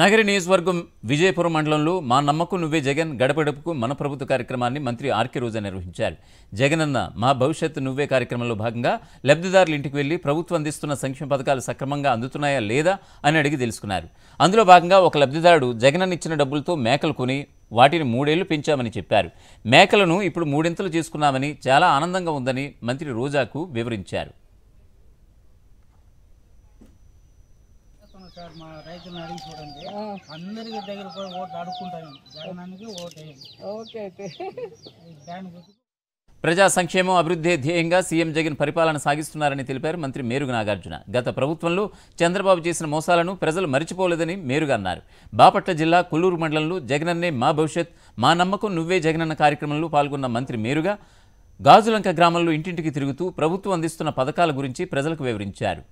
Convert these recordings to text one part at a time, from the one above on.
నగరి నియోజకవర్గం విజయపురం మండలంలో మా నమ్మకు నువ్వే జగన్ గడపడపుకు మన ప్రభుత్వ కార్యక్రమాన్ని మంత్రి ఆర్కే రోజా నిర్వహించారు జగనన్న మా భవిష్యత్తు నువ్వే కార్యక్రమంలో భాగంగా లబ్ధిదారుల ఇంటికి వెళ్లి ప్రభుత్వం అందిస్తున్న సంక్షేమ పథకాలు సక్రమంగా అందుతున్నాయా లేదా అని అడిగి తెలుసుకున్నారు అందులో భాగంగా ఒక లబ్ధిదారుడు జగన్ ఇచ్చిన డబ్బులతో మేకలు కొని వాటిని మూడేళ్లు పెంచామని చెప్పారు మేకలను ఇప్పుడు మూడింతలు చేసుకున్నామని చాలా ఆనందంగా ఉందని మంత్రి రోజాకు వివరించారు మా రైతులను అడిగి చూడండి అందరికి దగ్గర ఓట్లు అడుక్కుంటాను జగనానికి ప్రజా సంక్షేమం అభివృద్ధి ధ్యేయంగా సీఎం జగన్ పరిపాలన సాగిస్తున్నారని తెలిపారు మంత్రి మేరుగు నాగార్జున గత ప్రభుత్వంలో చంద్రబాబు చేసిన మోసాలను ప్రజలు మరిచిపోలేదని మేరుగా అన్నారు బాపట్ల జిల్లా కొల్లూరు మండలంలో జగనన్నే మా భవిష్యత్ మా నమ్మకం నువ్వే జగనన్న కార్యక్రమంలో పాల్గొన్న మంత్రి మేరుగా గాజులంక గ్రామంలో ఇంటింటికి తిరుగుతూ ప్రభుత్వం అందిస్తున్న పథకాల గురించి ప్రజలకు వివరించారు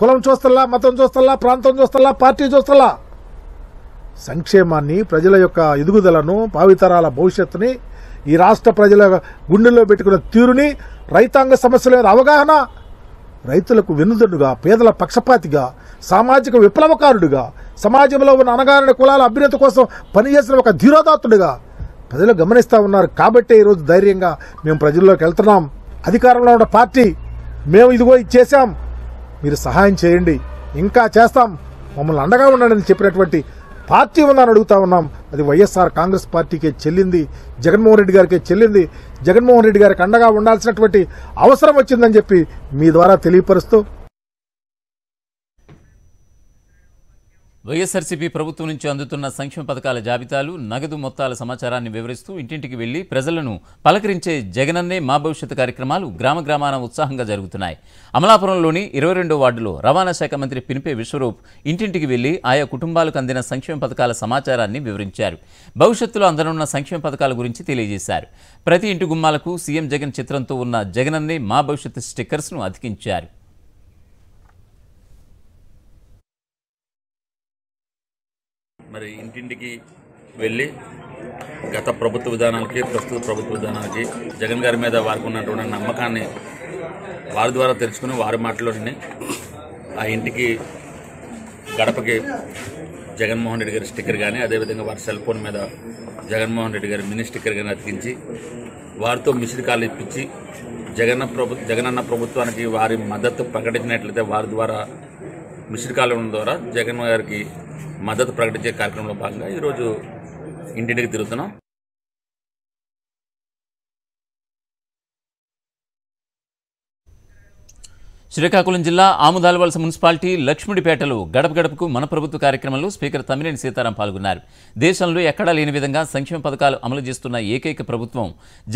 కులం చూస్తల్లా మతం చూస్తల్లా ప్రాంతం చూస్తల్లా పార్టీ చూస్తల్లా సంక్షేమాన్ని ప్రజల యొక్క ఎదుగుదలను భావితరాల భవిష్యత్తుని ఈ రాష్ట్ర ప్రజల గుండెల్లో పెట్టుకున్న తీరుని రైతాంగ సమస్యల మీద అవగాహన రైతులకు వెన్నుదన్నుగా పేదల పక్షపాతిగా సామాజిక విప్లవకారుడిగా సమాజంలో ఉన్న అనగారిన కులాల అభ్యున్నత కోసం పనిచేసిన ఒక ధీరోదాత్తుడిగా ప్రజలు గమనిస్తూ ఉన్నారు కాబట్టే ఈరోజు ధైర్యంగా మేము ప్రజల్లోకి వెళ్తున్నాం అధికారంలో ఉన్న పార్టీ మేము ఇదిగో ఇది చేశాం మీరు సహాయం చేయండి ఇంకా చేస్తాం మమ్మల్ని అండగా ఉండండి చెప్పినటువంటి పార్టీ ఉందని అడుగుతా ఉన్నాం అది వైఎస్ఆర్ కాంగ్రెస్ పార్టీకే చెల్లింది జగన్మోహన్ రెడ్డి గారికే చెల్లింది జగన్మోహన్ రెడ్డి గారికి అండగా ఉండాల్సినటువంటి అవసరం వచ్చిందని చెప్పి మీ ద్వారా తెలియపరుస్తూ వైఎస్ఆర్సీపీ ప్రభుత్వం నుంచి అందుతున్న సంక్షేమ పథకాల జాబితాలు నగదు మొత్తాల సమాచారాన్ని వివరిస్తూ ఇంటింటికి వెళ్లి ప్రజలను పలకరించే జగనన్నే మా భవిష్యత్ కార్యక్రమాలు గ్రామ గ్రామాన ఉత్సాహంగా జరుగుతున్నాయి అమలాపురంలోని ఇరవై రెండో వార్డులో రవాణా శాఖ మంత్రి పినిపే విశ్వరూప్ ఇంటింటికి వెళ్లి ఆయా కుటుంబాలకు అందిన సంక్షేమ పథకాల సమాచారాన్ని వివరించారు భవిష్యత్తులో అందనున్న సంక్షేమ పథకాల గురించి తెలియజేశారు ప్రతి ఇంటి గుమ్మాలకు సీఎం జగన్ చిత్రంతో ఉన్న జగనన్నే మా భవిష్యత్ స్టిక్కర్స్ను అతికించారు మరి ఇంటింటికి వెళ్ళి గత ప్రభుత్వ విధానానికి ప్రస్తుత ప్రభుత్వ విధానానికి జగన్ గారి మీద వారికి ఉన్నటువంటి నమ్మకాన్ని వారి ద్వారా తెలుసుకుని వారి మాటలోనే ఆ ఇంటికి గడపకి జగన్మోహన్ రెడ్డి గారి స్టిక్కర్ కానీ అదేవిధంగా వారి సెల్ ఫోన్ మీద జగన్మోహన్ రెడ్డి గారి మినీ స్టిక్కర్ కానీ అతికించి వారితో మిస్డ్ కాల్ ఇప్పించి జగన్ ప్రభు జగనన్న ప్రభుత్వానికి వారి మద్దతు ప్రకటించినట్లయితే వారి ద్వారా మిషన్ కాలం ద్వారా జగన్ గారికి మద్దతు ప్రకటించే కార్యక్రమంలో భాగంగా ఈరోజు ఇంటింటికి తిరుగుతున్నాం శ్రీకాకుళం జిల్లా ఆముదాలవలస మున్సిపాలిటీ లక్ష్మిడిపేటలో గడప గడపకు మన ప్రభుత్వ కార్యక్రమంలో స్పీకర్ తమ్మినేని సీతారాం పాల్గొన్నారు దేశంలో ఎక్కడా లేని విధంగా సంక్షేమ పథకాలు అమలు చేస్తున్న ఏకైక ప్రభుత్వం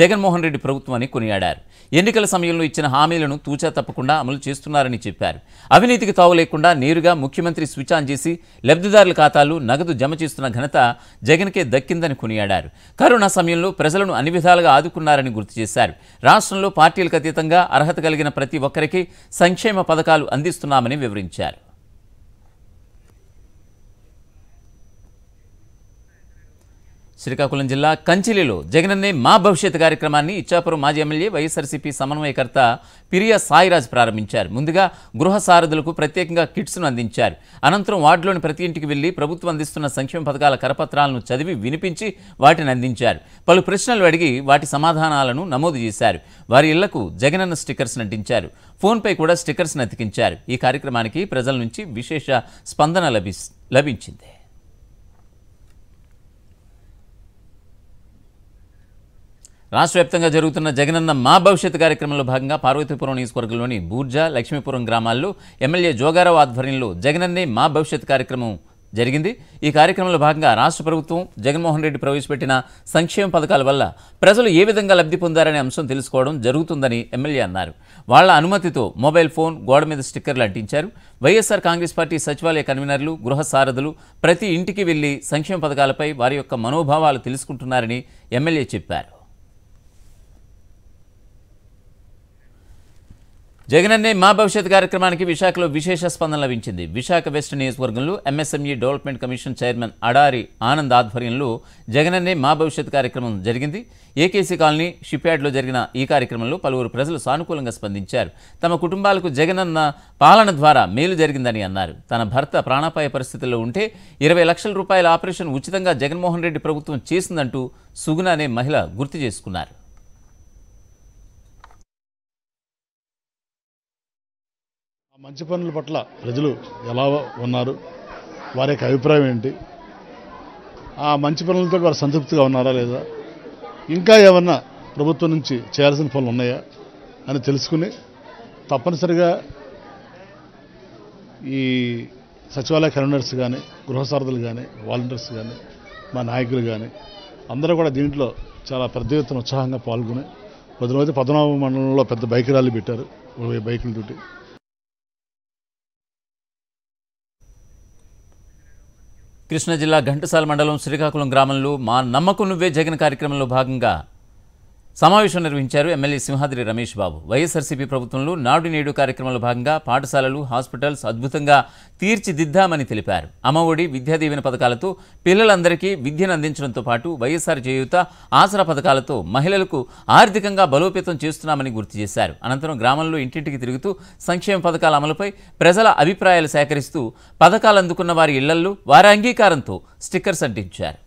జగన్మోహన్ రెడ్డి ప్రభుత్వం అని కొనియాడారు ఎన్నికల సమయంలో ఇచ్చిన హామీలను తూచా తప్పకుండా అమలు చేస్తున్నారని చెప్పారు అవినీతికి తావు లేకుండా నేరుగా ముఖ్యమంత్రి స్విచ్ ఆన్ చేసి లబ్ధిదారుల ఖాతాలు నగదు జమ చేస్తున్న ఘనత జగన్కే దక్కిందని కొనియాడారు కరోనా సమయంలో ప్రజలను అన్ని విధాలుగా ఆదుకున్నారని గుర్తు చేశారు రాష్ట్రంలో పార్టీలకు అతీతంగా అర్హత కలిగిన ప్రతి ఒక్కరికి సంక్షేమ పథకాలు అందిస్తున్నామని వివరించారు శ్రీకాకుళం జిల్లా కంచిలిలో జగనన్నే మా భవిష్యత్ కార్యక్రమాన్ని ఇచ్చాపురం మాజీ ఎమ్మెల్యే వైఎస్ఆర్సీపీ సమన్వయకర్త పిరియ సాయిరాజ్ ప్రారంభించారు ముందుగా గృహ సారథులకు ప్రత్యేకంగా కిట్స్ను అందించారు అనంతరం వార్డులోని ప్రతి ఇంటికి వెళ్లి ప్రభుత్వం అందిస్తున్న సంక్షేమ పథకాల కరపత్రాలను చదివి వినిపించి వాటిని అందించారు పలు ప్రశ్నలు అడిగి వాటి సమాధానాలను నమోదు చేశారు వారి ఇళ్లకు జగనన్న స్టిక్కర్స్ అంటించారు ఫోన్పై కూడా స్టిక్కర్స్ను అతికించారు ఈ కార్యక్రమానికి ప్రజల నుంచి విశేష స్పందన లభించింది రాష్ట్ర వ్యాప్తంగా జరుగుతున్న జగనన్న మా భవిష్యత్ కార్యక్రమంలో భాగంగా పార్వతీపురం నియోజకవర్గంలోని బూర్జా లక్ష్మీపురం గ్రామాల్లో ఎమ్మెల్యే జోగారావు ఆధ్వర్యంలో జగనన్నే మా భవిష్యత్ కార్యక్రమం జరిగింది ఈ కార్యక్రమంలో భాగంగా రాష్ట్ర ప్రభుత్వం జగన్మోహన్ రెడ్డి ప్రవేశపెట్టిన సంక్షేమ పథకాల వల్ల ప్రజలు ఏ విధంగా లబ్ధి పొందారనే అంశం తెలుసుకోవడం జరుగుతుందని ఎమ్మెల్యే అన్నారు వాళ్ల అనుమతితో మొబైల్ ఫోన్ గోడ మీద స్టిక్కర్లు అంటించారు వైఎస్ఆర్ కాంగ్రెస్ పార్టీ సచివాలయ కన్వీనర్లు గృహ సారథులు ప్రతి ఇంటికి వెళ్లి సంక్షేమ పథకాలపై వారి యొక్క మనోభావాలు తెలుసుకుంటున్నారని ఎమ్మెల్యే చెప్పారు జగనన్నే మా భవిష్యత్ కార్యక్రమానికి విశాఖలో విశేష స్పందన లభించింది విశాఖ వెస్ట్ నియోజకవర్గంలో MSME development commission chairman Adari Anand ఆధ్వర్యంలో జగనన్నే మా భవిష్యత్ కార్యక్రమం జరిగింది ఏకేసీ కాలనీ షిప్యార్డ్లో జరిగిన ఈ కార్యక్రమంలో పలువురు ప్రజలు సానుకూలంగా స్పందించారు తమ కుటుంబాలకు జగనన్న పాలన ద్వారా మేలు జరిగిందని అన్నారు తన భర్త ప్రాణాపాయ పరిస్థితుల్లో ఉంటే ఇరవై లక్షల రూపాయల ఆపరేషన్ ఉచితంగా జగన్మోహన్ రెడ్డి ప్రభుత్వం చేసిందంటూ సుగుణ అనే మహిళ గుర్తు చేసుకున్నారు మంచి పనుల పట్ల ప్రజలు ఎలా ఉన్నారు వారి యొక్క అభిప్రాయం ఏంటి ఆ మంచి పనులతో వారు సంతృప్తిగా ఉన్నారా లేదా ఇంకా ఏమన్నా ప్రభుత్వం నుంచి చేయాల్సిన పనులు ఉన్నాయా అని తెలుసుకుని తప్పనిసరిగా ఈ సచివాలయ క్యాలెండర్స్ కానీ గృహసారథులు కానీ వాలంటీర్స్ కానీ మా నాయకులు కానీ అందరూ కూడా దీంట్లో చాలా పెద్ద ఎత్తున ఉత్సాహంగా పాల్గొని పది రోజు పద్మనాభ మండలంలో పెద్ద బైక్ ర్యాలీ పెట్టారు బైకులతోటి కృష్ణా జిల్లా ఘంటసాల మండలం శ్రీకాకుళం గ్రామంలో మా నమ్మకం నువ్వే జగన్ కార్యక్రమంలో భాగంగా సమావేశం నిర్వహించారు ఎమ్మెల్యే సింహాద్రి రమేష్ బాబు వైఎస్ఆర్సీపీ ప్రభుత్వంలో నాడు నేడు కార్యక్రమంలో భాగంగా పాఠశాలలు హాస్పిటల్స్ అద్భుతంగా తీర్చిదిద్దామని తెలిపారు అమ్మఒడి విద్యాదీవెన పథకాలతో పిల్లలందరికీ విద్యను అందించడంతో పాటు వైఎస్ఆర్ చేయూత ఆసరా పథకాలతో మహిళలకు ఆర్థికంగా బలోపేతం చేస్తున్నామని గుర్తు చేశారు అనంతరం గ్రామంలో ఇంటింటికి తిరుగుతూ సంక్షేమ పథకాల అమలుపై ప్రజల అభిప్రాయాలు సేకరిస్తూ పథకాలు అందుకున్న వారి ఇళ్లల్లో వారి అంగీకారంతో స్టిక్కర్స్ అంటించారు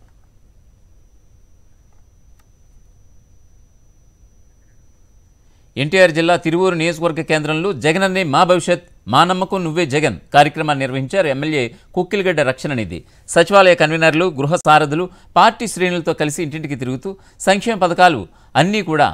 ఎన్టీఆర్ జిల్లా తిరువూరు నియోజకవర్గ కేంద్రంలో జగనన్నే మా భవిష్యత్ మా నమ్మకం నువ్వే జగన్ కార్యక్రమాన్ని నిర్వహించారు ఎమ్మెల్యే కుక్కిలిగడ్డ రక్షణనిధి సచివాలయ కన్వీనర్లు గృహ సారథులు పార్టీ శ్రేణులతో కలిసి ఇంటింటికి తిరుగుతూ సంక్షేమ పథకాలు అన్నీ కూడా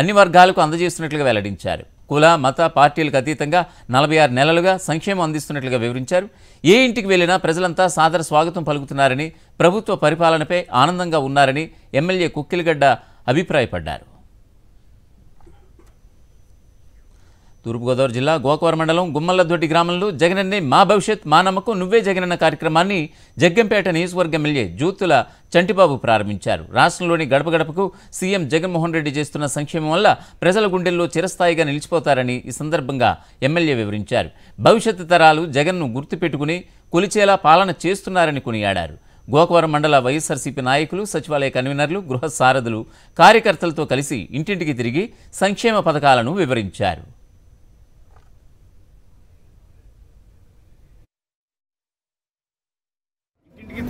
అన్ని వర్గాలకు అందజేస్తున్నట్లుగా వెల్లడించారు కుల మత పార్టీలకు అతీతంగా నలభై ఆరు నెలలుగా సంక్షేమం అందిస్తున్నట్లుగా వివరించారు ఏ ఇంటికి వెళ్ళినా ప్రజలంతా సాదర స్వాగతం పలుకుతున్నారని ప్రభుత్వ పరిపాలనపై ఆనందంగా ఉన్నారని ఎమ్మెల్యే కుక్కిలిగడ్డ అభిప్రాయపడ్డారు తూర్పుగోదావరి జిల్లా గోకవర మండలం గుమ్మలదొడ్డి గ్రామంలో జగనన్నే మా భవిష్యత్ మా నమ్మకం నువ్వే జగనన్న కార్యక్రమాన్ని జగ్గంపేట నియోజకవర్గ ఎమ్మెల్యే జూతుల చంటిబాబు ప్రారంభించారు రాష్ట్రంలోని గడప గడపకు సీఎం జగన్మోహన్ రెడ్డి చేస్తున్న సంక్షేమం వల్ల ప్రజల గుండెల్లో చిరస్థాయిగా నిలిచిపోతారని ఈ సందర్భంగా ఎమ్మెల్యే వివరించారు భవిష్యత్ తరాలు జగన్ను గుర్తుపెట్టుకుని కొలిచేలా పాలన చేస్తున్నారని కొనియాడారు గోకవరం మండల వైఎస్ఆర్సీపీ నాయకులు సచివాలయ కన్వీనర్లు గృహ సారథులు కార్యకర్తలతో కలిసి ఇంటింటికి తిరిగి సంక్షేమ పథకాలను వివరించారు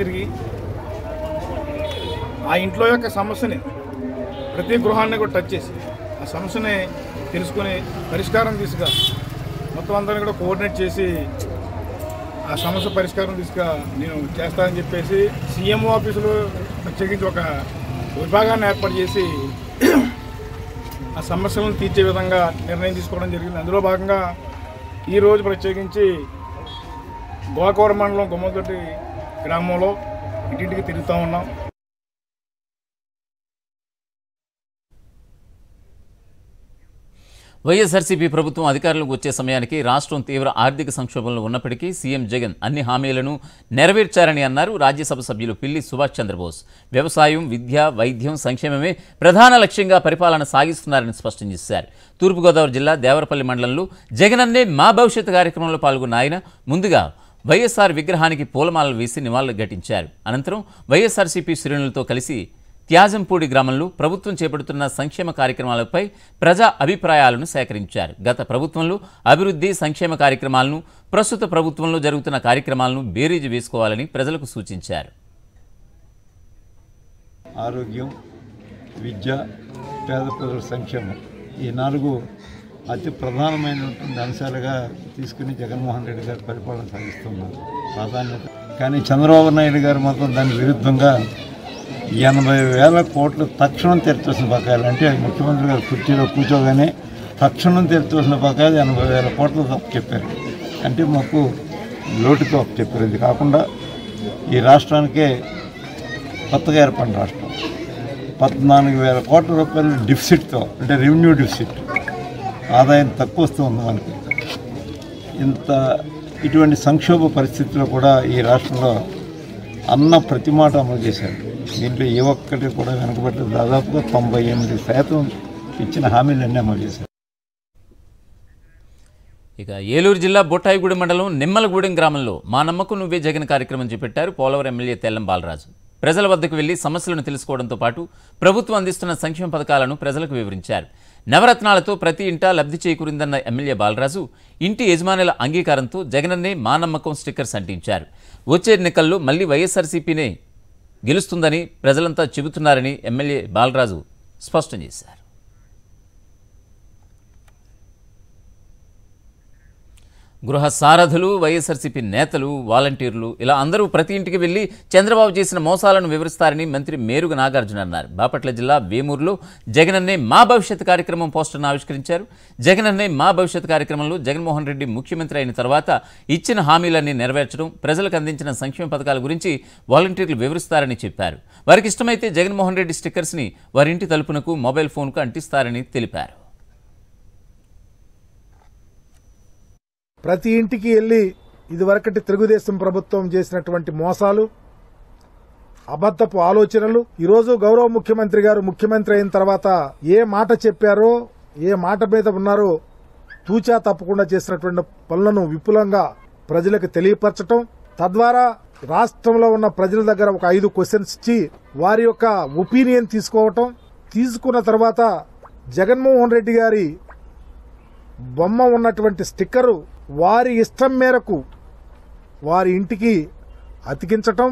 తిరిగి ఆ ఇంట్లో యొక్క సమస్యని ప్రతి గృహాన్ని కూడా టచ్ చేసి ఆ సమస్యని తెలుసుకుని పరిష్కారం తీసుగా మొత్తం అందరిని కూడా కోఆర్డినేట్ చేసి ఆ సమస్య పరిష్కారం తీసుగా నేను చేస్తానని చెప్పేసి సీఎంఓ ఆఫీసులో ప్రత్యేకించి ఒక విభాగాన్ని ఏర్పాటు చేసి ఆ సమస్యలను తీర్చే విధంగా నిర్ణయం తీసుకోవడం జరిగింది అందులో భాగంగా ఈరోజు ప్రత్యేకించి గోకూర మండలం గుమ్మతోటి గ్రామంలో ఇంటింటికి తిరుగుతూ ఉన్నాం వైఎస్ఆర్సీపీ ప్రభుత్వం అధికారంలోకి వచ్చే సమయానికి రాష్ట్రం తీవ్ర ఆర్థిక సంక్షోభంలో ఉన్నప్పటికీ సీఎం జగన్ అన్ని హామీలను నెరవేర్చారని అన్నారు రాజ్యసభ సభ్యులు పిల్లి సుభాష్ చంద్రబోస్ వ్యవసాయం విద్య వైద్యం సంక్షేమమే ప్రధాన లక్ష్యంగా పరిపాలన సాగిస్తున్నారని స్పష్టం చేశారు తూర్పుగోదావరి జిల్లా దేవరపల్లి మండలంలో జగన్ అన్నే మా భవిష్యత్ కార్యక్రమంలో పాల్గొన్న ఆయన ముందుగా వైఎస్ఆర్ విగ్రహానికి పూలమాలలు వేసి నివాళులు ఘటించారు అనంతరం వైఎస్ఆర్సీపీ శ్రేణులతో కలిసి త్యాజంపూడి గ్రామంలో ప్రభుత్వం చేపడుతున్న సంక్షేమ కార్యక్రమాలపై ప్రజా అభిప్రాయాలను సేకరించారు గత ప్రభుత్వంలో అభివృద్ధి సంక్షేమ కార్యక్రమాలను ప్రస్తుత ప్రభుత్వంలో జరుగుతున్న కార్యక్రమాలను బేరీజు వేసుకోవాలని ప్రజలకు సూచించారు ఆరోగ్యం విద్య పేద ప్రజల సంక్షేమం ఈ నాలుగు అతి ప్రధానమైనటువంటి అంశాలుగా తీసుకుని జగన్మోహన్ రెడ్డి గారు పరిపాలన సాగిస్తున్నారు ప్రాధాన్యత కానీ చంద్రబాబు నాయుడు గారు మాత్రం దాని విరుద్ధంగా ఎనభై వేల కోట్లు తక్షణం తెరిచేసిన బకాయిలు అంటే ముఖ్యమంత్రి గారు కుర్చీలో కూర్చోగానే తక్షణం తెరిచేసిన బకాయిలు ఎనభై వేల కోట్లు తప్పు చెప్పారు అంటే మాకు లోటుతో చెప్పారు ఇది కాకుండా ఈ రాష్ట్రానికే కొత్తగా ఏర్పడిన రాష్ట్రం పద్నాలుగు వేల కోట్ల రూపాయలు డిఫిసిట్తో అంటే రెవెన్యూ డిఫిసిట్ ఆదాయం తక్కువ వస్తుంది మనకి ఇంత ఇటువంటి సంక్షోభ పరిస్థితుల్లో కూడా ఈ రాష్ట్రంలో అన్న ప్రతి మాట అమలు చేశారు దీంట్లో ఏ ఒక్కటి కూడా వెనకబట్టలేదు దాదాపుగా తొంభై ఎనిమిది శాతం ఇచ్చిన హామీలన్నీ అమలు చేశారు ఇక ఏలూరు జిల్లా బొట్టాయిగూడెం మండలం నిమ్మలగూడెం గ్రామంలో మా నమ్మకం నువ్వే జగన్ కార్యక్రమం చేపట్టారు పోలవరం ఎమ్మెల్యే తెల్లం బాలరాజు ప్రజల వద్దకు వెళ్లి సమస్యలను తెలుసుకోవడంతో పాటు ప్రభుత్వం అందిస్తున్న సంక్షేమ పథకాలను ప్రజలకు వివరించారు నవరత్నాలతో ప్రతి ఇంటా లబ్ధి చేకూరిందన్న ఎమ్మెల్యే బాలరాజు ఇంటి యజమానుల అంగీకారంతో జగనన్నే మా నమ్మకం స్టిక్కర్స్ అంటించారు వచ్చే ఎన్నికల్లో మళ్ళీ వైఎస్ఆర్సీపీనే గెలుస్తుందని ప్రజలంతా చెబుతున్నారని ఎమ్మెల్యే బాలరాజు స్పష్టం చేశారు గృహ సారథులు వైఎస్ఆర్సీపీ నేతలు వాలంటీర్లు ఇలా అందరూ ప్రతి ఇంటికి వెళ్లి చంద్రబాబు చేసిన మోసాలను వివరిస్తారని మంత్రి మేరుగు నాగార్జున అన్నారు బాపట్ల జిల్లా వేమూరులో జగనన్నే మా భవిష్యత్ కార్యక్రమం పోస్టర్ను ఆవిష్కరించారు జగనన్నే మా భవిష్యత్ కార్యక్రమంలో జగన్మోహన్ రెడ్డి ముఖ్యమంత్రి అయిన తర్వాత ఇచ్చిన హామీలన్నీ నెరవేర్చడం ప్రజలకు అందించిన సంక్షేమ పథకాల గురించి వాలంటీర్లు వివరిస్తారని చెప్పారు వారికి ఇష్టమైతే జగన్మోహన్ రెడ్డి స్టిక్కర్స్ని వారింటి తలుపునకు మొబైల్ ఫోన్కు అంటిస్తారని తెలిపారు ప్రతి ఇంటికి వెళ్ళి ఇదివరకటి తెలుగుదేశం ప్రభుత్వం చేసినటువంటి మోసాలు అబద్దపు ఆలోచనలు ఈరోజు గౌరవ ముఖ్యమంత్రి గారు ముఖ్యమంత్రి అయిన తర్వాత ఏ మాట చెప్పారో ఏ మాట మీద ఉన్నారో తూచా తప్పకుండా చేసినటువంటి పనులను విపులంగా ప్రజలకు తెలియపరచటం తద్వారా రాష్ట్రంలో ఉన్న ప్రజల దగ్గర ఒక ఐదు క్వశ్చన్స్ ఇచ్చి వారి యొక్క ఒపీనియన్ తీసుకోవటం తీసుకున్న తర్వాత జగన్మోహన్ రెడ్డి గారి బొమ్మ ఉన్నటువంటి స్టిక్కరు వారి ఇష్టం మేరకు వారి ఇంటికి అతికించటం